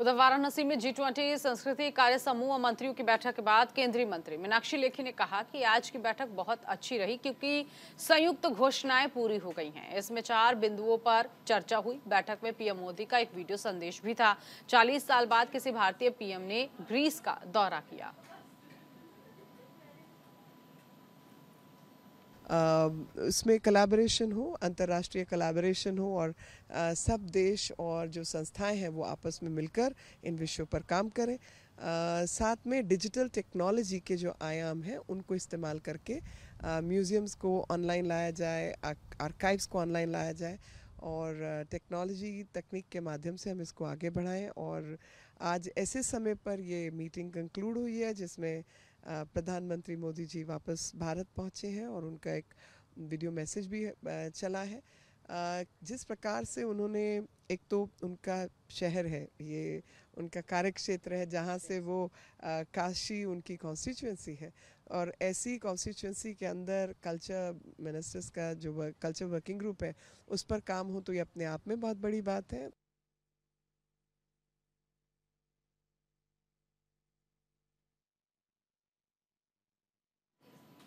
उधर वाराणसी में G twenty संस्कृति कार्य समूह और मंत्रियों की बैठक के बाद केंद्रीय मंत्री मीनाक्षी लेखी ने कहा कि आज की बैठक बहुत अच्छी रही क्योंकि संयुक्त घोषणाएं पूरी हो गई हैं इसमें चार बिंदुओं पर चर्चा हुई बैठक में पीएम मोदी का एक वीडियो संदेश भी था चालीस साल बाद किसी भारतीय पीएम ने ग्रीस का दौरा किया उसमें कलाबरेशन हो अंतर्राष्ट्रीय कलाबरेशन हो और सब देश और जो संस्थाएं हैं वो आपस में मिलकर इन विषयों पर काम करें आ, साथ में डिजिटल टेक्नोलॉजी के जो आयाम हैं उनको इस्तेमाल करके म्यूज़ियम्स को ऑनलाइन लाया जाए आर्काइव्स को ऑनलाइन लाया जाए और टेक्नोलॉजी तकनीक के माध्यम से हम इसको आगे बढ़ाएं और आज ऐसे समय पर ये मीटिंग कंक्लूड हुई है जिसमें प्रधानमंत्री मोदी जी वापस भारत पहुँचे हैं और उनका एक वीडियो मैसेज भी चला है जिस प्रकार से उन्होंने एक तो उनका शहर है ये उनका कार्य क्षेत्र है जहाँ से वो काशी उनकी कॉन्स्टिट्यूंसी है और ऐसी कॉन्स्टिट्यूंसी के अंदर कल्चर मिनिस्टर्स का जो कल्चर वर्किंग ग्रुप है उस पर काम हो तो ये अपने आप में बहुत बड़ी बात है